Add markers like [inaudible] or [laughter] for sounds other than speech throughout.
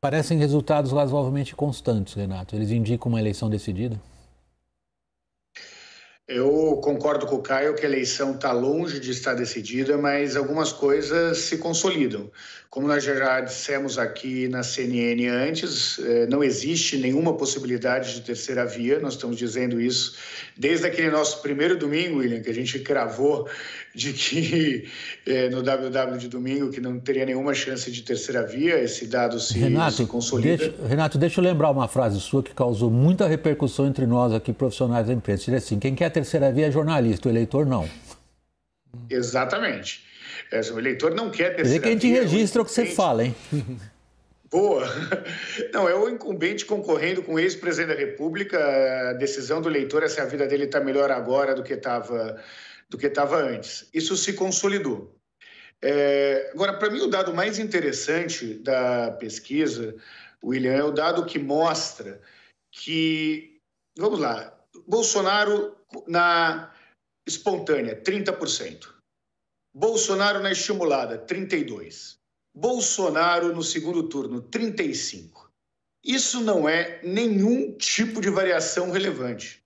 Parecem resultados razoavelmente constantes, Renato. Eles indicam uma eleição decidida? Eu concordo com o Caio que a eleição está longe de estar decidida, mas algumas coisas se consolidam. Como nós já dissemos aqui na CNN antes, eh, não existe nenhuma possibilidade de terceira via, nós estamos dizendo isso desde aquele nosso primeiro domingo, William, que a gente cravou de que eh, no WW de domingo que não teria nenhuma chance de terceira via, esse dado se, Renato, se consolida. Deixa, Renato, deixa eu lembrar uma frase sua que causou muita repercussão entre nós aqui, profissionais da imprensa. Ele assim, quem quer terceira via é jornalista, o eleitor não. Exatamente. É, o eleitor não quer terceira via. que a gente via, é registra o que você fala, hein? [laughs] Boa. Não, é o incumbente concorrendo com o ex-presidente da República. A decisão do eleitor é se a vida dele está melhor agora do que estava do que estava antes. Isso se consolidou. É, agora, para mim, o dado mais interessante da pesquisa, William, é o dado que mostra que, vamos lá, Bolsonaro na espontânea, 30%. Bolsonaro na estimulada, 32%. Bolsonaro no segundo turno, 35%. Isso não é nenhum tipo de variação relevante.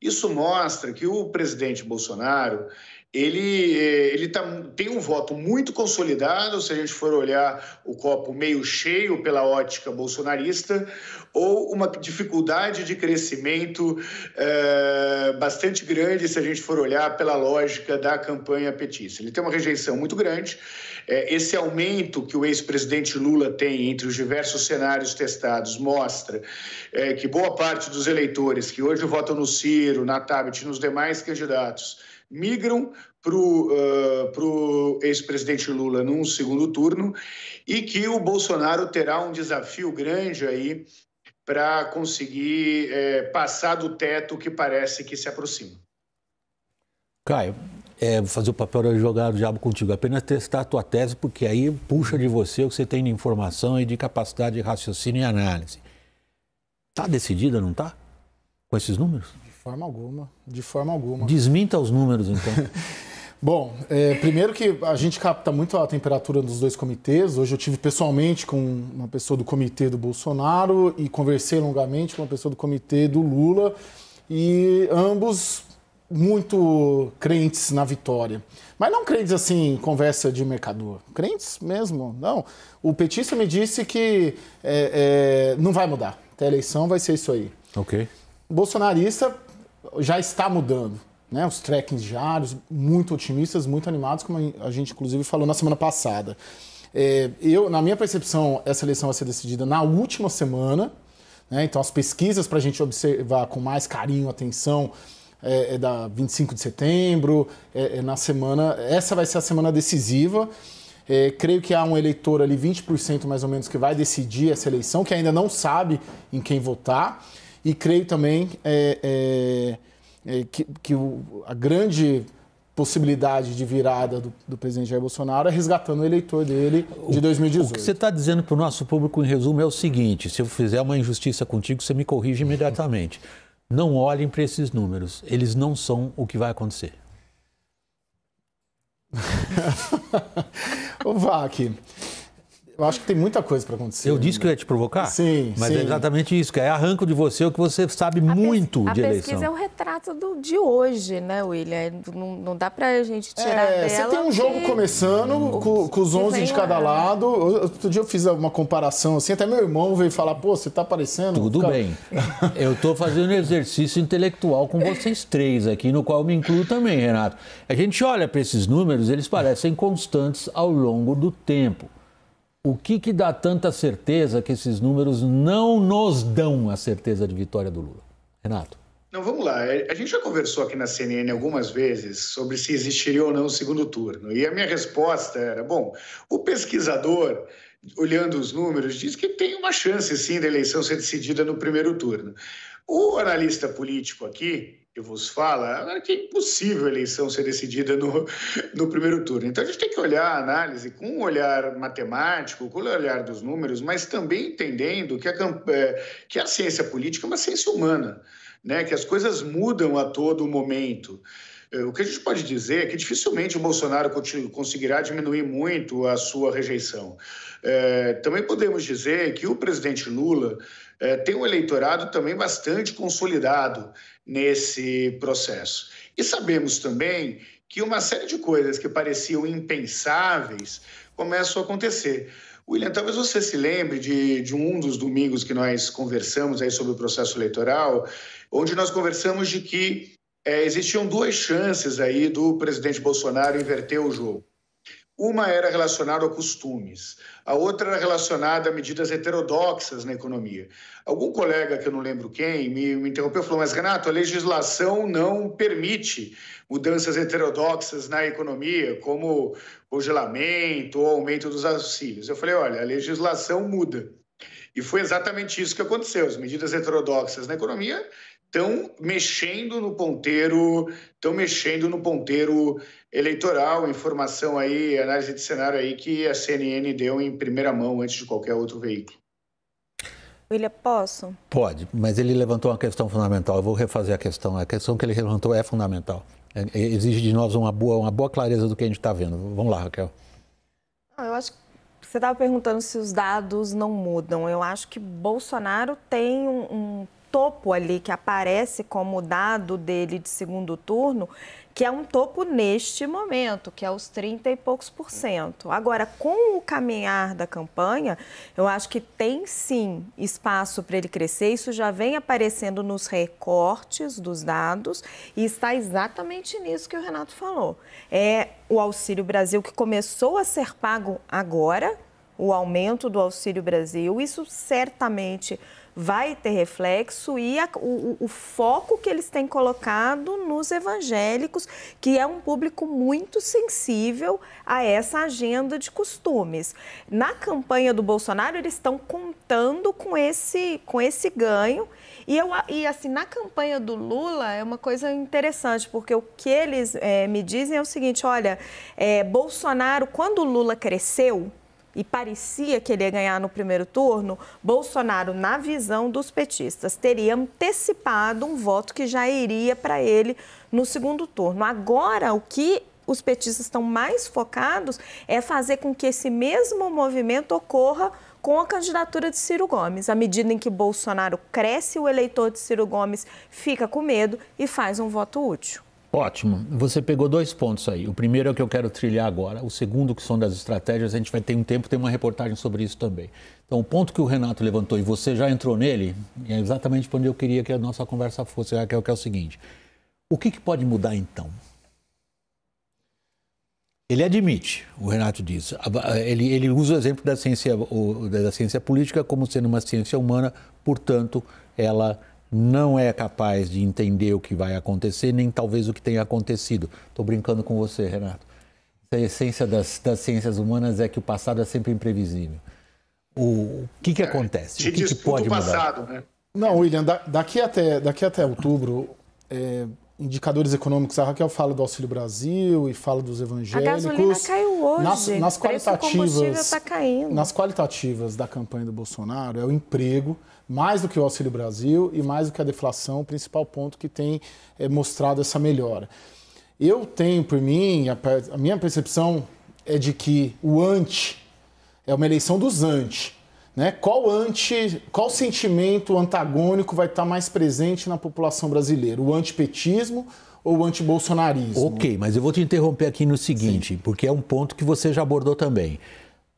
Isso mostra que o presidente Bolsonaro ele, eh, ele tá, tem um voto muito consolidado, se a gente for olhar o copo meio cheio pela ótica bolsonarista, ou uma dificuldade de crescimento é, bastante grande, se a gente for olhar pela lógica da campanha petista. Ele tem uma rejeição muito grande. É, esse aumento que o ex-presidente Lula tem entre os diversos cenários testados mostra é, que boa parte dos eleitores que hoje votam no Ciro, na Tabet e nos demais candidatos migram para o uh, eh, ex-presidente Lula num segundo turno e que o Bolsonaro terá um desafio grande aí para conseguir é, passar do teto que parece que se aproxima. Caio, é, vou fazer o papel de jogar o diabo contigo, apenas testar a tua tese, porque aí puxa de você o que você tem de informação e de capacidade de raciocínio e análise. Está decidida, não está? Com esses números? forma alguma, de forma alguma. Desminta os números, então. [laughs] Bom, é, primeiro que a gente capta muito a temperatura dos dois comitês. Hoje eu tive pessoalmente com uma pessoa do comitê do Bolsonaro e conversei longamente com uma pessoa do comitê do Lula e ambos muito crentes na vitória. Mas não crentes assim, conversa de mercador. Crentes mesmo, não. O petista me disse que é, é, não vai mudar. Até a eleição vai ser isso aí. Ok. bolsonarista já está mudando. Né, os trackings diários, muito otimistas, muito animados, como a gente inclusive falou na semana passada. É, eu, na minha percepção, essa eleição vai ser decidida na última semana. Né, então, as pesquisas para a gente observar com mais carinho, atenção, é, é da 25 de setembro, é, é, na semana. Essa vai ser a semana decisiva. É, creio que há um eleitor ali, 20% mais ou menos, que vai decidir essa eleição, que ainda não sabe em quem votar. E creio também é, é, é, que, que o, a grande possibilidade de virada do, do, presidente Jair Bolsonaro é resgatando o eleitor dele de 2018. O que você está dizendo para o nosso público, em resumo, é o seguinte: se eu fizer uma injustiça contigo, você me corrige imediatamente. Não olhem para esses números, eles não são o que vai acontecer. [laughs] o VAC, eu acho que tem muita coisa para acontecer. Eu disse né? que eu ia te provocar? Sim. Mas é sim. é exatamente isso, que é arranco de você o que você sabe a muito de eleição. A pesquisa é o retrato do, de hoje, né, William? É, não, não dá para a gente é, tirar é, Você tem um que... jogo começando hum, com, com, os 11 de cada lado. Outro dia eu fiz uma comparação assim, até meu irmão veio falar, pô, você está parecendo... Tudo bem. [laughs] eu estou fazendo um exercício intelectual com vocês três aqui, no qual eu me incluo também, Renato. A gente olha para esses números, eles parecem constantes ao longo do tempo. O que, que dá tanta certeza que esses números não nos dão a certeza de vitória do Lula? Renato. Não, vamos lá. É, a gente já conversou aqui na CNN algumas vezes sobre se existiria ou não o segundo turno. E a minha resposta era: bom, o pesquisador olhando os números, diz que tem uma chance sim da eleição ser decidida no primeiro turno. O analista político aqui, que vos fala, é que é impossível a eleição ser decidida no, no primeiro turno. Então a gente tem que olhar a análise com um olhar matemático, com o um olhar dos números, mas também entendendo que a, é, que a ciência política é uma ciência humana, né? que as coisas mudam a todo momento. Eh, o que a gente pode dizer é que dificilmente o Bolsonaro conseguirá diminuir muito a sua rejeição. É, também podemos dizer que o presidente Lula é, tem um eleitorado também bastante consolidado nesse processo. E sabemos também que uma série de coisas que pareciam impensáveis começam a acontecer. William, talvez você se lembre de, de, um dos domingos que nós conversamos aí sobre o processo eleitoral, onde nós conversamos de que é, existiam duas chances aí do presidente Bolsonaro inverter o jogo. Uma era relacionada a costumes, a outra era relacionada a medidas heterodoxas na economia. Algum colega, que eu não lembro quem, me, me interrompeu e falou: Mas, Renato, a legislação não permite mudanças heterodoxas na economia, como congelamento ou aumento dos auxílios. Eu falei: Olha, a legislação muda. E foi exatamente isso que aconteceu. As medidas heterodoxas na economia estão mexendo no ponteiro, estão mexendo no ponteiro eleitoral, informação aí, análise de cenário aí que a CNN deu em primeira mão antes de qualquer outro veículo. William, posso? Pode, mas ele levantou uma questão fundamental. Eu vou refazer a questão. A questão que ele levantou é fundamental. É, é, exige de nós uma boa, uma boa clareza do que a gente está vendo. Vamos lá, Raquel. eu acho que você estava perguntando se os dados não mudam. Eu acho que Bolsonaro tem um, um topo ali que aparece como dado dele de segundo turno, que é um topo neste momento, que é os 30 e poucos por cento. Agora, com o caminhar da campanha, eu acho que tem sim espaço para ele crescer. Isso já vem aparecendo nos recortes dos dados e está exatamente nisso que o Renato falou. É o Auxílio Brasil que começou a ser pago agora, o aumento do Auxílio Brasil, isso certamente vai ter reflexo e a, o, o, foco que eles têm colocado nos evangélicos, que é um público muito sensível a essa agenda de costumes. Na campanha do Bolsonaro, eles estão contando com esse, com esse ganho. E, eu, e assim, na campanha do Lula é uma coisa interessante, porque o que eles é, me dizem é o seguinte: olha, é, Bolsonaro, quando o Lula cresceu, e parecia que ele ia ganhar no primeiro turno, Bolsonaro, na visão dos petistas, teria antecipado um voto que já iria para ele no segundo turno. Agora, o que os petistas estão mais focados é fazer com que esse mesmo movimento ocorra com a candidatura de Ciro Gomes. À medida em que Bolsonaro cresce, o eleitor de Ciro Gomes fica com medo e faz um voto útil. Ótimo. Você pegou dois pontos aí. O primeiro é o que eu quero trilhar agora. O segundo, que são das estratégias, a gente vai ter um tempo, tem uma reportagem sobre isso também. Então, o ponto que o Renato levantou e você já entrou nele, é exatamente onde eu queria que a nossa conversa fosse, que é o seguinte. O que, que pode mudar então? Ele admite, o Renato diz, ele, ele usa o exemplo da ciência, da ciência política como sendo uma ciência humana, portanto, ela não é capaz de entender o que vai acontecer, nem talvez o que tenha acontecido. Estou brincando com você, Renato. A essência das, das ciências humanas é que o passado é sempre imprevisível. O, o que, que é, acontece? É, o que, que pode o passado, mudar? Né? Não, William, da, daqui, até, daqui até outubro, é, indicadores econômicos, a Raquel fala do Auxílio Brasil e fala dos evangélicos. A gasolina caiu hoje. Nas, nas qualitativas, tá caindo. nas qualitativas da campanha do Bolsonaro é o emprego mais do que o Auxílio Brasil e mais do que a deflação, o principal ponto que tem é, mostrado essa melhora. Eu tenho por mim a, a minha percepção é de que o anti é uma eleição dos anti né? Qual, anti, qual sentimento antagônico vai estar mais presente na população brasileira? O antipetismo ou o antibolsonarismo? Ok, mas eu vou te interromper aqui no seguinte, Sim. porque é um ponto que você já abordou também.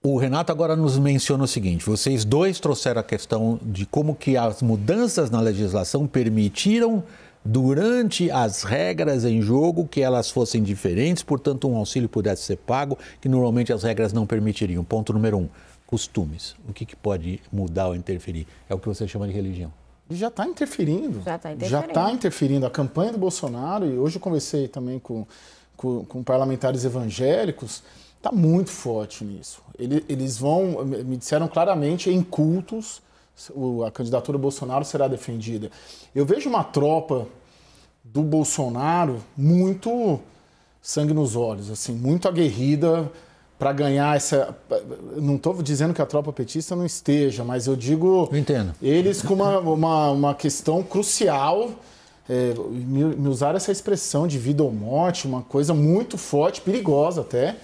O Renato agora nos menciona o seguinte: vocês dois trouxeram a questão de como que as mudanças na legislação permitiram durante as regras em jogo que elas fossem diferentes, portanto um auxílio pudesse ser pago que normalmente as regras não permitiriam. Ponto número um costumes. O que, que pode mudar ou interferir? É o que você chama de religião. já está interferindo. Já está tá interferindo. Já está interferindo. A campanha do Bolsonaro, e hoje eu conversei também com, com, com parlamentares evangélicos, está muito forte nisso. eles eles vão, me disseram claramente, em cultos, a candidatura do Bolsonaro será defendida. Eu vejo uma tropa do Bolsonaro muito sangue nos olhos, assim, muito aguerrida, para ganhar essa. Não estou dizendo que a tropa petista não esteja, mas eu digo. Eu entendo. Eles com uma, uma, uma questão crucial. É, me, me usar essa expressão de vida ou morte, uma coisa muito forte, perigosa até,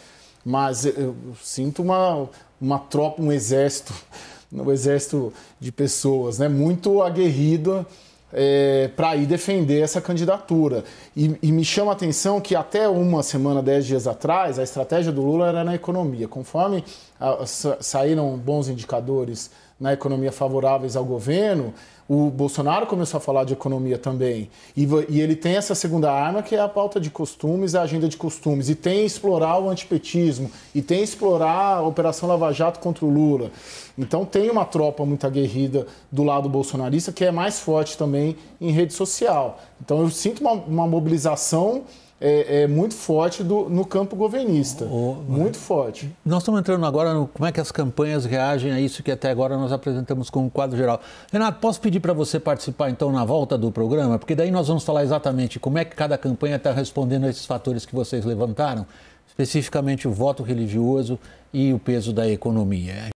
mas eu sinto uma, uma tropa, um exército, [laughs] um exército de pessoas, né? Muito aguerrida é, para ir defender essa candidatura. E, e, me chama a atenção que até uma semana, dez dias atrás, a estratégia do Lula era na economia. Conforme ah, a, saíram bons indicadores na economia favoráveis ao governo, o Bolsonaro começou a falar de economia também. E, e, ele tem essa segunda arma, que é a pauta de costumes, a agenda de costumes. E tem explorar o antipetismo, e tem explorar a Operação Lava Jato contra o Lula. Então tem uma tropa muito aguerrida do lado bolsonarista, que é mais forte também em rede social. Então eu sinto uma, uma mobilização é, é muito forte do, no campo governista. Oh, muito forte. Nós estamos entrando agora no como é que as campanhas reagem a isso que até agora nós apresentamos como quadro geral. Renato, posso pedir para você participar então na volta do programa? Porque daí nós vamos falar exatamente como é que cada campanha está respondendo a esses fatores que vocês levantaram, especificamente o voto religioso e o peso da economia.